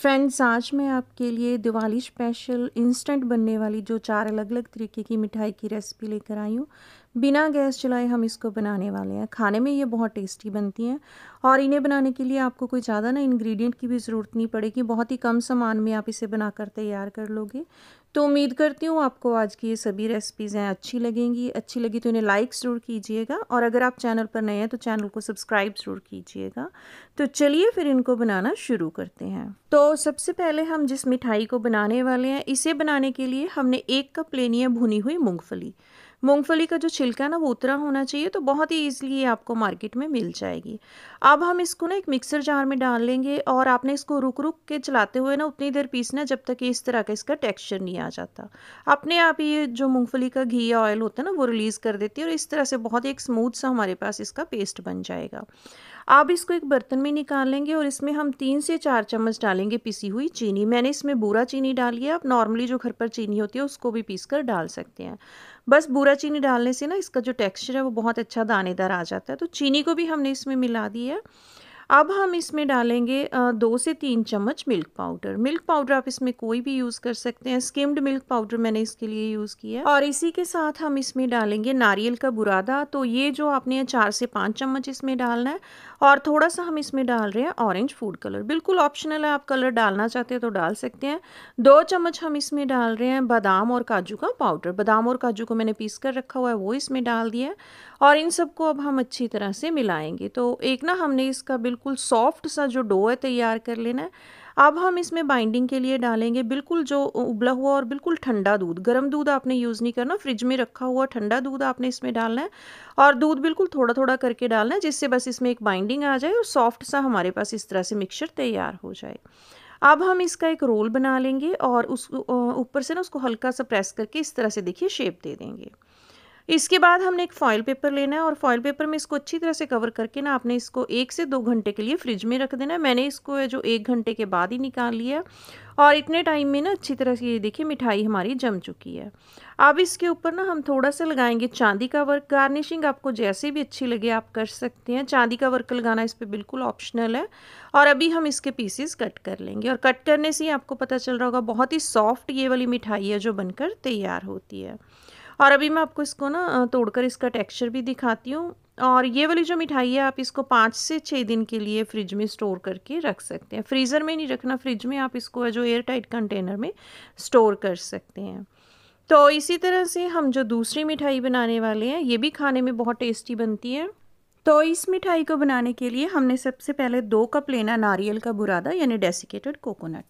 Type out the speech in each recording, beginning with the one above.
friends आज मैं आपके लिए दिवाली स्पेशल इंस्टेंट बनने वाली जो चार अलग अलग तरीके की मिठाई की रेसिपी लेकर आई हूँ बिना गैस चलाए हम इसको बनाने वाले हैं खाने में ये बहुत टेस्टी बनती हैं और इन्हें बनाने के लिए आपको कोई ज़्यादा ना इंग्रेडिएंट की भी ज़रूरत नहीं पड़ेगी बहुत ही कम सामान में आप इसे बनाकर तैयार कर लोगे तो उम्मीद करती हूँ आपको आज की ये सभी रेसिपीज़ हैं अच्छी लगेंगी अच्छी लगी तो इन्हें लाइक ज़रूर कीजिएगा और अगर आप चैनल पर नए हैं तो चैनल को सब्सक्राइब ज़रूर कीजिएगा तो चलिए फिर इनको बनाना शुरू करते हैं तो सबसे पहले हम जिस मिठाई को बनाने वाले हैं इसे बनाने के लिए हमने एक कप लेनी है भुनी हुई मूँगफली मूंगफली का जो छिलका है ना वो उतरा होना चाहिए तो बहुत ही ईजिली ये आपको मार्केट में मिल जाएगी अब हम इसको ना एक मिक्सर जार में डाल लेंगे और आपने इसको रुक रुक के चलाते हुए ना उतनी देर पीसना जब तक इस तरह का इसका टेक्स्चर नहीं आ जाता अपने आप ये जो मूँगफली का घी या ऑयल होता है ना वो रिलीज़ कर देती है और इस तरह से बहुत ही एक स्मूथ सा हमारे पास इसका पेस्ट बन जाएगा आप इसको एक बर्तन में निकाल लेंगे और इसमें हम तीन से चार चम्मच डालेंगे पिसी हुई चीनी मैंने इसमें बूरा चीनी डाली है आप नॉर्मली जो घर पर चीनी होती है उसको भी पीस कर डाल सकते हैं बस बूरा चीनी डालने से ना इसका जो टेक्सचर है वो बहुत अच्छा दानेदार आ जाता है तो चीनी को भी हमने इसमें मिला दिया अब हम इसमें डालेंगे दो से तीन चम्मच मिल्क पाउडर मिल्क पाउडर आप इसमें कोई भी यूज़ कर सकते हैं स्किम्ड मिल्क पाउडर मैंने इसके लिए यूज़ किया और इसी के साथ हम इसमें डालेंगे नारियल का बुरादा तो ये जो आपने चार से पाँच चम्मच इसमें डालना है और थोड़ा सा हम इसमें डाल रहे हैं ऑरेंज फूड कलर बिल्कुल ऑप्शनल है आप कलर डालना चाहते हैं तो डाल सकते हैं दो चम्मच हम इसमें डाल रहे हैं बादाम और काजू का पाउडर बादाम और काजू को मैंने पीस कर रखा हुआ है वो इसमें डाल दिया है और इन सबको अब हम अच्छी तरह से मिलाएंगे तो एक ना हमने इसका बिल्कुल सॉफ्ट सा जो डो है तैयार कर लेना है अब हम इसमें बाइंडिंग के लिए डालेंगे बिल्कुल जो उबला हुआ और बिल्कुल ठंडा दूध गर्म दूध आपने यूज़ नहीं करना फ्रिज में रखा हुआ ठंडा दूध आपने इसमें डालना है और दूध बिल्कुल थोड़ा थोड़ा करके डालना है जिससे बस इसमें एक बाइंडिंग आ जाए और सॉफ्ट सा हमारे पास इस तरह से मिक्सचर तैयार हो जाए अब हम इसका एक रोल बना लेंगे और उस ऊपर से ना उसको हल्का सा प्रेस करके इस तरह से देखिए शेप दे देंगे इसके बाद हमने एक फॉयल पेपर लेना है और फॉयल पेपर में इसको अच्छी तरह से कवर करके ना आपने इसको एक से दो घंटे के लिए फ्रिज में रख देना है मैंने इसको जो एक घंटे के बाद ही निकाल लिया और इतने टाइम में ना अच्छी तरह से ये देखिए मिठाई हमारी जम चुकी है अब इसके ऊपर ना हम थोड़ा सा लगाएंगे चांदी का वर्क गार्निशिंग आपको जैसे भी अच्छी लगे आप कर सकते हैं चांदी का वर्क लगाना इस पर बिल्कुल ऑप्शनल है और अभी हम इसके पीसेस कट कर लेंगे और कट करने से ही आपको पता चल रहा होगा बहुत ही सॉफ्ट ये वाली मिठाई है जो बनकर तैयार होती है और अभी मैं आपको इसको ना तोड़कर इसका टेक्सचर भी दिखाती हूँ और ये वाली जो मिठाई है आप इसको पाँच से छः दिन के लिए फ्रिज में स्टोर करके रख सकते हैं फ्रीज़र में नहीं रखना फ्रिज में आप इसको जो एयर टाइट कंटेनर में स्टोर कर सकते हैं तो इसी तरह से हम जो दूसरी मिठाई बनाने वाले हैं ये भी खाने में बहुत टेस्टी बनती है तो इस मिठाई को बनाने के लिए हमने सबसे पहले दो कप लेना नारियल का बुरादा यानी डेसिकेटेड कोकोनट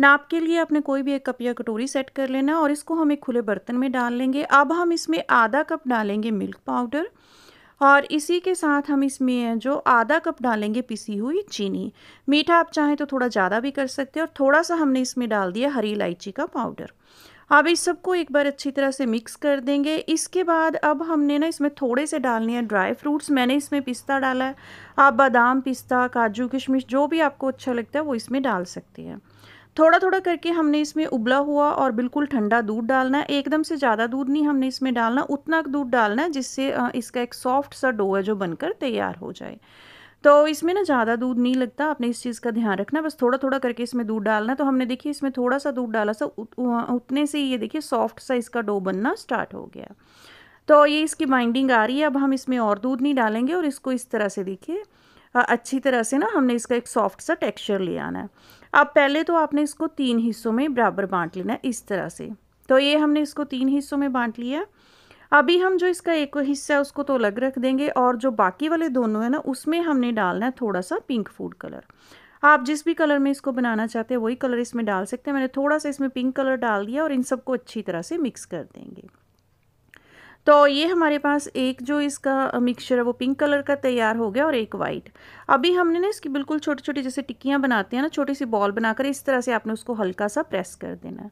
नाप के लिए आपने कोई भी एक कप या कटोरी सेट कर लेना और इसको हम एक खुले बर्तन में डाल लेंगे अब हम इसमें आधा कप डालेंगे मिल्क पाउडर और इसी के साथ हम इसमें जो आधा कप डालेंगे पिसी हुई चीनी मीठा आप चाहें तो थोड़ा ज़्यादा भी कर सकते हैं और थोड़ा सा हमने इसमें डाल दिया हरी इलायची का पाउडर अब इस सबको एक बार अच्छी तरह से मिक्स कर देंगे इसके बाद अब हमने ना इसमें थोड़े से डालने हैं ड्राई फ्रूट्स मैंने इसमें पिस्ता डाला है आप बादाम पिस्ता काजू किशमिश जो भी आपको अच्छा लगता है वो इसमें डाल सकते हैं थोड़ा थोड़ा करके हमने इसमें उबला हुआ और बिल्कुल ठंडा दूध डालना है एकदम से ज़्यादा दूध नहीं हमने इसमें डालना उतना दूध डालना है जिससे इसका एक सॉफ्ट सा डो है जो बनकर तैयार हो जाए तो इसमें ना ज़्यादा दूध नहीं लगता आपने इस चीज़ का ध्यान रखना बस थोड़ा थोड़ा करके इसमें दूध डालना तो हमने देखिए इसमें थोड़ा सा दूध डाला सा उतने से ये देखिए सॉफ्ट सा इसका डो बनना स्टार्ट हो गया तो ये इसकी बाइंडिंग आ रही है अब हम इसमें और दूध नहीं डालेंगे और इसको इस तरह से देखिए अच्छी तरह से ना हमने इसका एक सॉफ्ट सा टेक्सचर ले आना है अब पहले तो आपने इसको तीन हिस्सों में बराबर बांट लेना है इस तरह से तो ये हमने इसको तीन हिस्सों में बांट लिया है अभी हम जो इसका एक हिस्सा है उसको तो अलग रख देंगे और जो बाकी वाले दोनों है ना उसमें हमने डालना है थोड़ा सा पिंक फूड कलर आप जिस भी कलर में इसको बनाना चाहते हैं वही कलर इसमें डाल सकते हैं मैंने थोड़ा सा इसमें पिंक कलर डाल दिया और इन सबको अच्छी तरह से मिक्स कर देंगे तो ये हमारे पास एक जो इसका मिक्सचर है वो पिंक कलर का तैयार हो गया और एक वाइट अभी हमने ना इसकी बिल्कुल छोटी छोटी जैसे टिक्कियाँ बनाते हैं ना छोटी सी बॉल बनाकर इस तरह से आपने उसको हल्का सा प्रेस कर देना है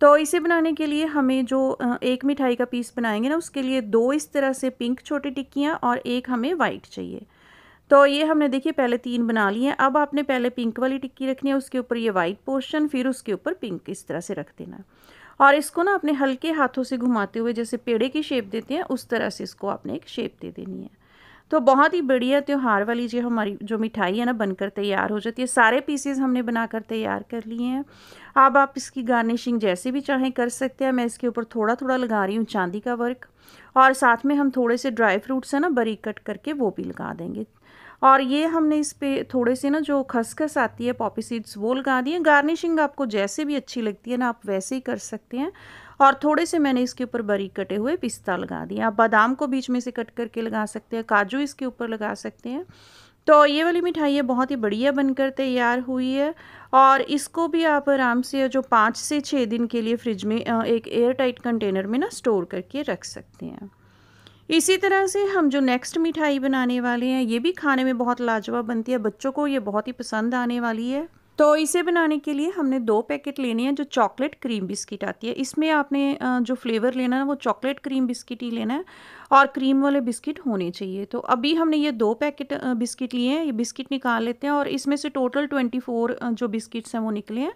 तो इसे बनाने के लिए हमें जो एक मिठाई का पीस बनाएंगे ना उसके लिए दो इस तरह से पिंक छोटी टिक्कियाँ और एक हमें वाइट चाहिए तो ये हमने देखिए पहले तीन बना लिए हैं अब आपने पहले पिंक वाली टिक्की रखनी है उसके ऊपर ये वाइट पोर्शन फिर उसके ऊपर पिंक इस तरह से रख देना और इसको ना अपने हल्के हाथों से घुमाते हुए जैसे पेड़े की शेप देते हैं उस तरह से इसको आपने एक शेप दे देनी है तो बहुत ही बढ़िया त्यौहार वाली जो हमारी जो मिठाई है ना बनकर तैयार हो जाती है सारे पीसेस हमने बनाकर तैयार कर लिए हैं अब आप इसकी गार्निशिंग जैसे भी चाहें कर सकते हैं मैं इसके ऊपर थोड़ा थोड़ा लगा रही हूँ चांदी का वर्क और साथ में हम थोड़े से ड्राई फ्रूट्स हैं ना बरी कट करके वो भी लगा देंगे और ये हमने इस पर थोड़े से ना जो खसखस आती है पॉपी सीड्स वो लगा दिए गार्निशिंग आपको जैसे भी अच्छी लगती है ना आप वैसे ही कर सकते हैं और थोड़े से मैंने इसके ऊपर बारीक कटे हुए पिस्ता लगा दिया आप बादाम को बीच में से कट करके लगा सकते हैं काजू इसके ऊपर लगा सकते हैं तो ये वाली मिठाई है बहुत ही बढ़िया बनकर तैयार हुई है और इसको भी आप आराम से जो पाँच से छः दिन के लिए फ्रिज में एक एयर टाइट कंटेनर में ना स्टोर करके रख सकते हैं इसी तरह से हम जो नेक्स्ट मिठाई बनाने वाले हैं ये भी खाने में बहुत लाजवाब बनती है बच्चों को ये बहुत ही पसंद आने वाली है तो इसे बनाने के लिए हमने दो पैकेट लेने हैं जो चॉकलेट क्रीम बिस्किट आती है इसमें आपने जो फ्लेवर लेना है वो चॉकलेट क्रीम बिस्किट ही लेना है और क्रीम वाले बिस्किट होने चाहिए तो अभी हमने ये दो पैकेट बिस्किट लिए हैं ये बिस्किट निकाल लेते हैं और इसमें से टोटल ट्वेंटी फोर जो बिस्किट्स हैं वो निकले हैं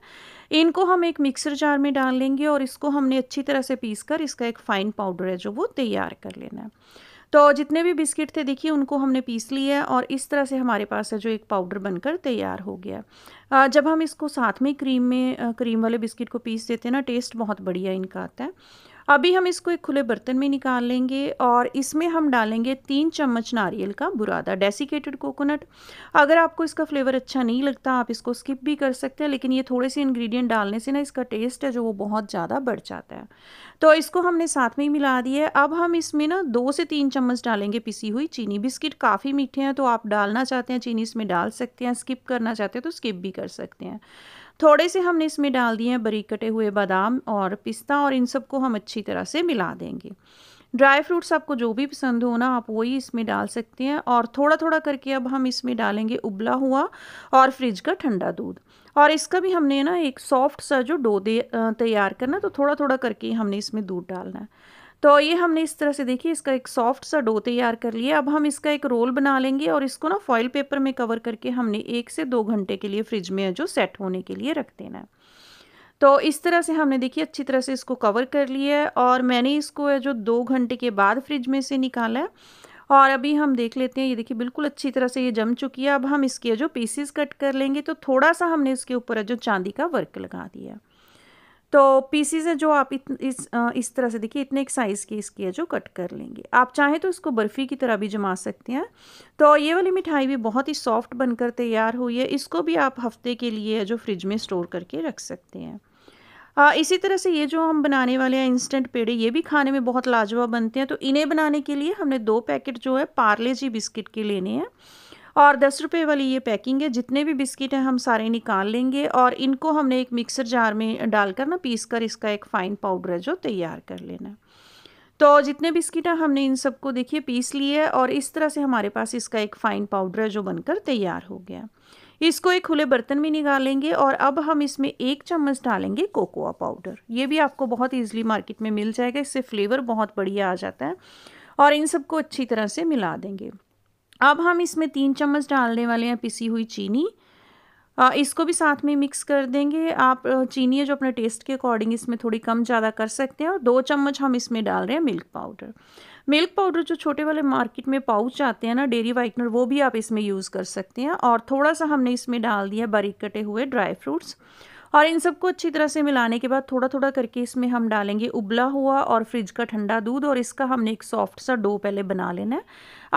इनको हम एक मिक्सर जार में डाल लेंगे और इसको हमने अच्छी तरह से पीस कर इसका एक फ़ाइन पाउडर है जो वो तैयार कर लेना है तो जितने भी बिस्किट थे देखिए उनको हमने पीस लिया और इस तरह से हमारे पास है जो एक पाउडर बनकर तैयार हो गया जब हम इसको साथ में क्रीम में क्रीम वाले बिस्किट को पीस देते हैं ना टेस्ट बहुत बढ़िया इनका आता है अभी हम इसको एक खुले बर्तन में निकाल लेंगे और इसमें हम डालेंगे तीन चम्मच नारियल का बुरादा डेसिकेटेड कोकोनट अगर आपको इसका फ्लेवर अच्छा नहीं लगता आप इसको स्किप भी कर सकते हैं लेकिन ये थोड़े से इंग्रेडिएंट डालने से ना इसका टेस्ट है जो वो बहुत ज़्यादा बढ़ जाता है तो इसको हमने साथ में ही मिला दिया है अब हम इसमें ना दो से तीन चम्मच डालेंगे पिसी हुई चीनी बिस्किट काफ़ी मीठे हैं तो आप डालना चाहते हैं चीनी इसमें डाल सकते हैं स्किप करना चाहते हैं तो स्किप भी कर सकते हैं थोड़े से हमने इसमें डाल दिए हैं बरी कटे हुए बादाम और पिस्ता और इन सबको हम अच्छी तरह से मिला देंगे ड्राई फ्रूट्स आपको जो भी पसंद हो ना आप वही इसमें डाल सकते हैं और थोड़ा थोड़ा करके अब हम इसमें डालेंगे उबला हुआ और फ्रिज का ठंडा दूध और इसका भी हमने ना एक सॉफ्ट सा जो डो दे तैयार करना तो थोड़ा थोड़ा करके हमने इसमें दूध डालना है तो ये हमने इस तरह से देखिए इसका एक सॉफ्ट सा डो तैयार कर लिया अब हम इसका एक रोल बना लेंगे और इसको ना फॉइल पेपर में कवर करके हमने एक से दो घंटे के लिए फ्रिज में जो सेट होने के लिए रख देना है तो इस तरह से हमने देखिए अच्छी तरह से इसको कवर कर लिया है और मैंने इसको जो दो घंटे के बाद फ्रिज में से निकाला है और अभी हम देख लेते हैं ये देखिए बिल्कुल अच्छी तरह से ये जम चुकी है अब हम इसके जो पीसेस कट कर लेंगे तो थोड़ा सा हमने इसके ऊपर जो चांदी का वर्क लगा दिया तो पीसीज है जो आप इत, इस इस तरह से देखिए इतने एक साइज़ की इसकी है जो कट कर लेंगे आप चाहें तो इसको बर्फ़ी की तरह भी जमा सकते हैं तो ये वाली मिठाई भी बहुत ही सॉफ्ट बनकर तैयार हुई है इसको भी आप हफ्ते के लिए जो फ्रिज में स्टोर करके रख सकते हैं आ, इसी तरह से ये जो हम बनाने वाले हैं इंस्टेंट पेड़े ये भी खाने में बहुत लाजवाब बनते हैं तो इन्हें बनाने के लिए हमने दो पैकेट जो है पार्ले जी बिस्किट के लेने हैं और दस रुपये वाली ये पैकिंग है जितने भी बिस्किट हैं हम सारे निकाल लेंगे और इनको हमने एक मिक्सर जार में डालकर ना पीस कर इसका एक फ़ाइन पाउडर है जो तैयार कर लेना तो जितने बिस्किट हैं हमने इन सबको देखिए पीस लिए और इस तरह से हमारे पास इसका एक फ़ाइन पाउडर है जो बनकर तैयार हो गया इसको एक खुले बर्तन में निकालेंगे और अब हम इसमें एक चम्मच डालेंगे कोकोआ पाउडर ये भी आपको बहुत ईजिली मार्केट में मिल जाएगा इससे फ्लेवर बहुत बढ़िया आ जाता है और इन सबको अच्छी तरह से मिला देंगे अब हम इसमें तीन चम्मच डालने वाले हैं पिसी हुई चीनी इसको भी साथ में मिक्स कर देंगे आप चीनी है जो अपने टेस्ट के अकॉर्डिंग इसमें थोड़ी कम ज़्यादा कर सकते हैं और दो चम्मच हम इसमें डाल रहे हैं मिल्क पाउडर मिल्क पाउडर जो छोटे वाले मार्केट में पाउच आते हैं ना डेरी वाइटनर वो भी आप इसमें यूज़ कर सकते हैं और थोड़ा सा हमने इसमें डाल दिया बारीक कटे हुए ड्राई फ्रूट्स और इन सबको अच्छी तरह से मिलाने के बाद थोड़ा थोड़ा करके इसमें हम डालेंगे उबला हुआ और फ्रिज का ठंडा दूध और इसका हमने एक सॉफ्ट सा डो पहले बना लेना है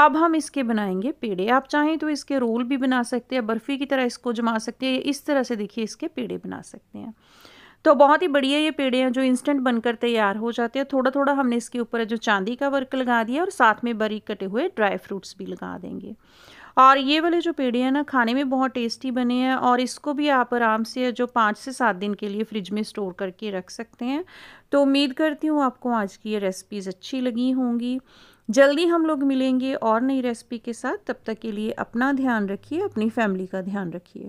अब हम इसके बनाएंगे पेड़े आप चाहें तो इसके रोल भी बना सकते हैं बर्फ़ी की तरह इसको जमा सकते हैं इस तरह से देखिए इसके पेड़े बना सकते हैं तो बहुत ही बढ़िया ये पेड़े हैं जो इंस्टेंट बनकर तैयार हो जाते हैं थोड़ा थोड़ा हमने इसके ऊपर जो चांदी का वर्क लगा दिया और साथ में बारीक कटे हुए ड्राई फ्रूट्स भी लगा देंगे और ये वाले जो पेड़े हैं ना खाने में बहुत टेस्टी बने हैं और इसको भी आप आराम से जो पाँच से सात दिन के लिए फ्रिज में स्टोर करके रख सकते हैं तो उम्मीद करती हूँ आपको आज की ये रेसिपीज़ अच्छी लगी होंगी जल्दी हम लोग मिलेंगे और नई रेसिपी के साथ तब तक के लिए अपना ध्यान रखिए अपनी फैमिली का ध्यान रखिए